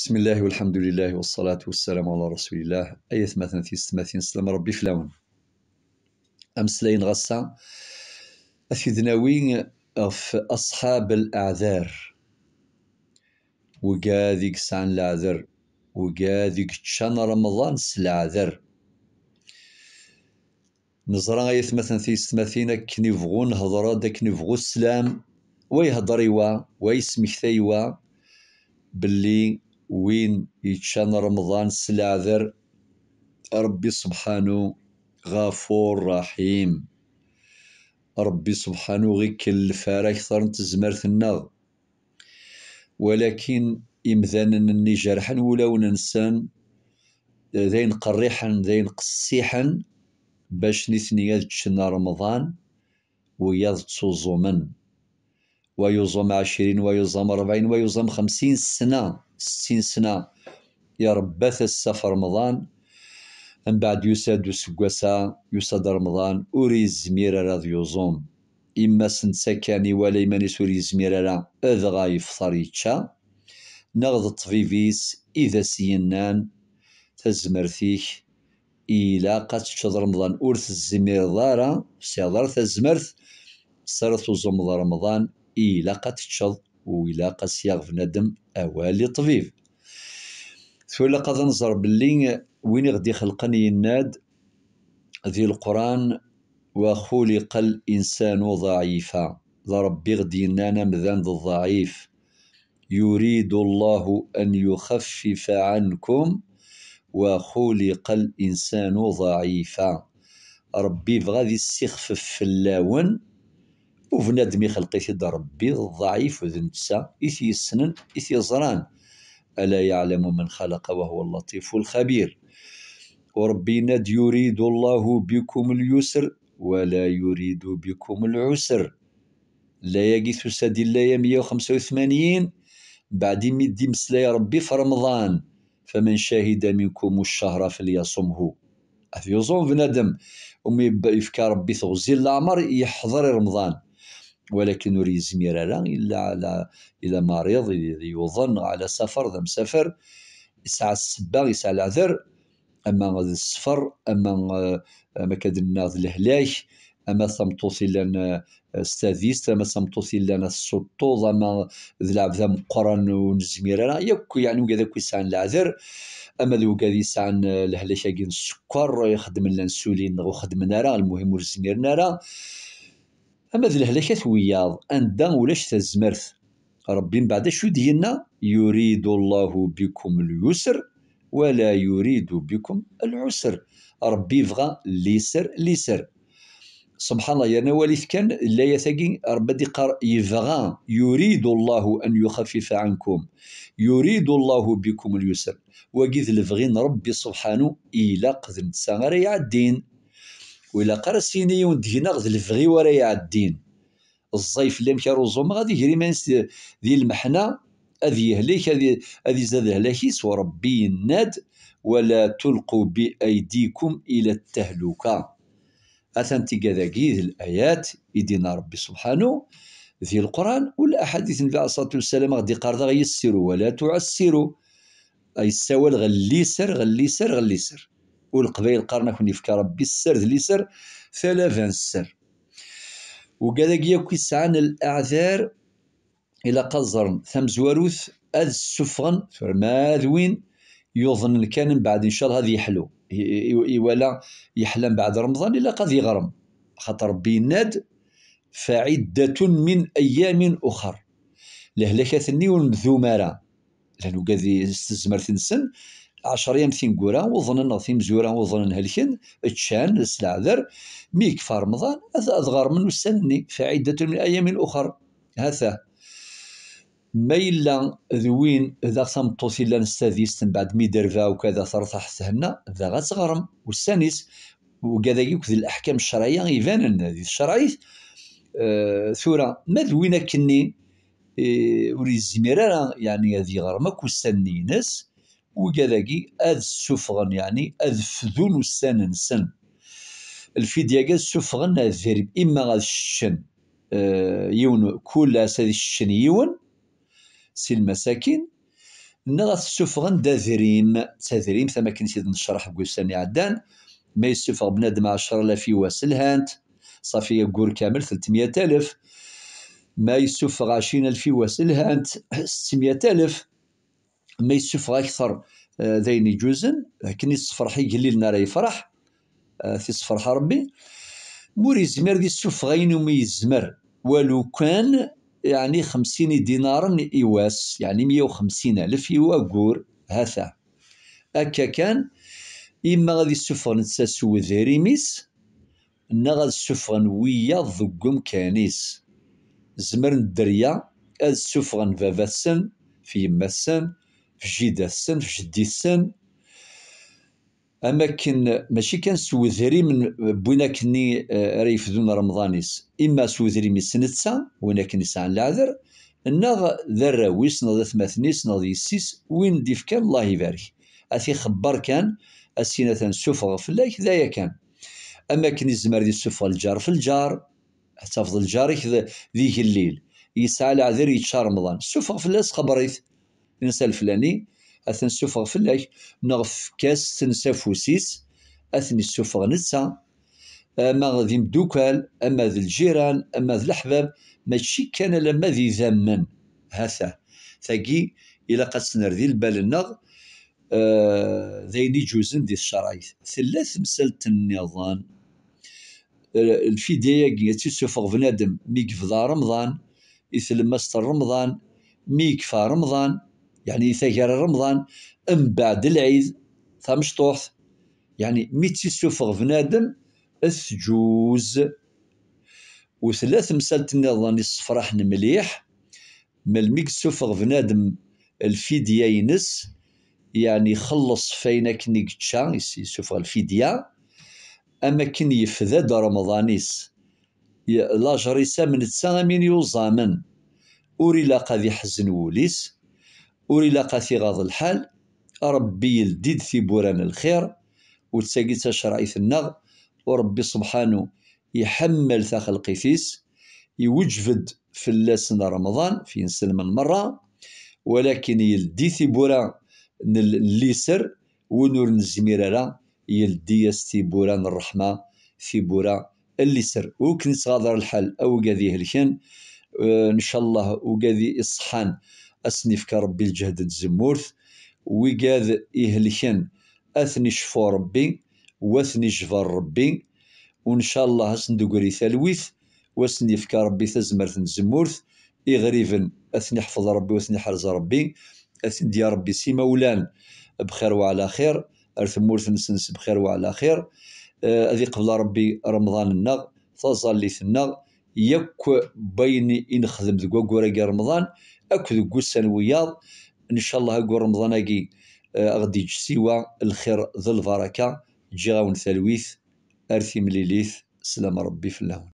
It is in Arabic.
بسم الله والحمد لله والصلاة والسلام على رسول الله أيث مثلا في ستماثين سلام ربي فلاون أمس لين غسا أثيذناوي في أصحاب الأعذار وقاذيك سعن العذر وقاذيك تشان رمضان سلعذر نزرا أيث مثلا في ستماثين كنفغون نهضرا دا كنفغو السلام ويهضريوا ويسمحثيوا باللي وين يتشان رمضان ذر ربي سبحانه غفور رحيم ربي سبحانه غي فارك ثرنت تزمرت النظ ولكن إمذانا اللي جرحا ولو ننسان ذين قريحا ذين قسيحا باش نثني يدشنا رمضان ويض زمن ويزوم عشرين ويزوم أربعين ويزوم خمسين سنة sinsna يا ربات السفر رمضان من بعد يساد سكواسا يساد رمضان أوري الزمير راه يوزوم إما سنتسكاني ولا يمانيس أوري الزمير راه إذ غايفطر يتشا نغض الطبيبيس إذا سينان تزمرتيك إلا قد تشد رمضان أورث الزمير دارا سيهضر تزمرت سرت وزوم رمضان إلا قد تشد وإلا ياغ بنادم أوالي طبيب ثولا قد نظر باللي وين غدي خلقني يناد ذي القرآن وخلق الإنسان ضعيفا ذا ربي غدي ينانا مذان الضعيف يريد الله أن يخفف عنكم وخلق الإنسان ضعيفا ربي بغا يستخفف في اللاون وفنادم يخلقي سيد ربي الضعيف ذن تسا يسنن إث يزران ألا يعلم من خلق وهو اللطيف الخبير وربي وربنا يريد الله بكم اليسر ولا يريد بكم العسر لا يقيث سد الله 185 بعد مدي مسلا يا ربي في رمضان فمن شهد منكم الشهر فليصمه أفيوزون فنادم أمي يفكى ربي ثغزي العمر يحضر رمضان ولكن ور يزمير الا على الا مريض يظن على سفر ذا مسافر يسعى السبا يسعى العذر اما السفر اما ما كدنا الهلاك اما ثمطوث لنا ستاديست اما ثمطوث لنا السطوط اما ذلعب ذا مقرن ونزمير انا يك يعني وكذا كيسعى العذر اما ذو كذا يسعن الهلاك السكر يخدم لنا السولين وخدمنا راه المهم ونزميرنا راه أما ذي الهلاكة وياض أندا ولاش تزمرت ربي من بعد شو ديالنا يريد الله بكم اليسر ولا يريد بكم العسر ربي فغا ليسر ليسر سبحان الله يا نواليث كان لا يثقي ربي قر يفغا يريد الله أن يخفف عنكم يريد الله بكم اليسر وقيث الفغين ربي سبحانه إلى قد نتساغر يعدين وإلا قرص فينا يوم دينا غد الفغي ورا يعدين الصيف لم كاروزوم غادي يجري مانس ذي المحنة أذي يهلك أذي زاد هلاكيس وربي الناد ولا تلقوا بأيديكم إلى التهلكة أثن تقذاقي الآيات يدينا ربي سبحانه ذي القرآن والأحاديث النبي عليه الصلاة والسلام غادي قرضا غيسروا ولا تعسروا أي السوال غليسر غليسر غليسر والقبائل كون يفكى ربي السر اللي سر فان السر وقال ياكي يسعان الاعذار الى قزرن ثم زواروث اذ السفغن ما ذوين يظن كان بعد ان شاء الله هذا يحلو ولا يحلم بعد رمضان الى قد يغرم خاطر ربي ناد فعدة من ايام اخر لهلكة النيون ونذو مارا لانه قاد يستزمر تنسن قورا وظنن وظننا تيمزورا وظنن هلكن تشان سلاعذر ميك فارمضان رمضان هذا أضغر من السنني فعدة من أيام أخر هذا ما إلا ذوين إذا تمطوط سيلا نستاذيست من بعد ميدر درفا وكذا ترتاح سهلنا ذا غتغرم والسانيس وكذا يكذي الأحكام الشرعية يبان هذه الشرعية أه ثورة ما ذوينا كني وري آه، الزميرة يعني هذه غرمك والسني ناس وكذاكي أذ سفغن يعني أذ فذون السن سن الفيديا سفغن الذرب إما غاد الشن أه يون كل سادي الشن يون سي المساكين نغا سفغن داذرين تاذرين ثما كنت نشرح بوساني عدان ما يسفغ بنادم 10000 يواس الهانت صافي قور كامل 300000 ما يسفغ 20000 يواس الهانت 600000 ما يسفغ اكثر آه، ذين جوزن لكن يتفرح يقلي لنا راه يفرح تيصفرح آه، ربي موري زمر دي السفغ ومي زمر ولو كان يعني خمسين دينار إيواس يعني مية وخمسين ألف يواقور هذا أكا كان إما غادي السفغ نتساسو ذريميس إنا غادي السفغ ويا ضقم كانيس زمر الدريا هاد السفغ السن في السن في السن في جدي السن أماكن ماشي كان سوزري بوينا كني آه، ريف دون رمضانيس اما من سنتسا وين كان يسعى العذر ناغ ذرة ناغ ثماثنيس ناغ يسيس وين ديف كان الله يبارك اثي خبر كان السينة في الله ذايا كان اما كني الزمار دي سفغ الجار في الجار حتى فضل جارك ذيك الليل يسعى العذر يتشار رمضان سفغ الله خبريث الانسان الفلاني اثن السفغ فلاك نغف كاس تنسى فوسيس اثن السفغ نسى اما ذي مدوكال اما ذي الجيران اما ذي الاحباب ماشي كان لما ذي زمن هذا ثقي الى قد ذي البال النغ آه ذيني جوزن دي الشرايط ثلاث مسالة النظام الفيديا آه، الفدية قيتي فنادم ميك فضا رمضان مستر رمضان ميك فا رمضان يعني ثقر رمضان من بعد العيد تمشطوح يعني مي تيسوفغ فنادم اثجوز وثلاث مسالت النظام يصفرح مليح ملمي سوفغ فنادم الفيديا ينس يعني خلص فينا كني قتشا يسوفغ الفيديا أما كن يفذد رمضانيس لا جريسة من تسامين يوزامن أوري لاقا قاذي حزن وليس وريلا قاسي غاض الحال ربي يلدد في بوران الخير وتساقيت شرعي في النغ وربي سبحانه يحمل خلقي فيس يوجفد في اللسن رمضان في من مرة ولكن يلدي في بوران الليسر ونور نزميرا يلدي بوران الرحمة في بوران الليسر وكنت غادر الحال أو قذيه آه، الحين إن شاء الله وقذي إصحان أسنفك ربي الجهد الزمورث ويقاد إهلكن أثني شفو ربي وأثني جفر ربي وإن شاء الله أسندقري ثلويث وأسني فك ربي ثزمرث الزمورث إغريفن أثني حفظ ربي وأثني حرز ربي أثني دي ربي سي مولان بخير وعلى خير أرثمورث نسنس بخير وعلى خير آه، أذي قبل ربي رمضان النغ في النغ يك بين انخدم ديك وكوراكي رمضان اكد وسان وياض ان شاء الله اكو رمضان اكي آه، غدي يجي الخير ذو البركه جاون ثلويث ارثي مليليث سلام ربي اللون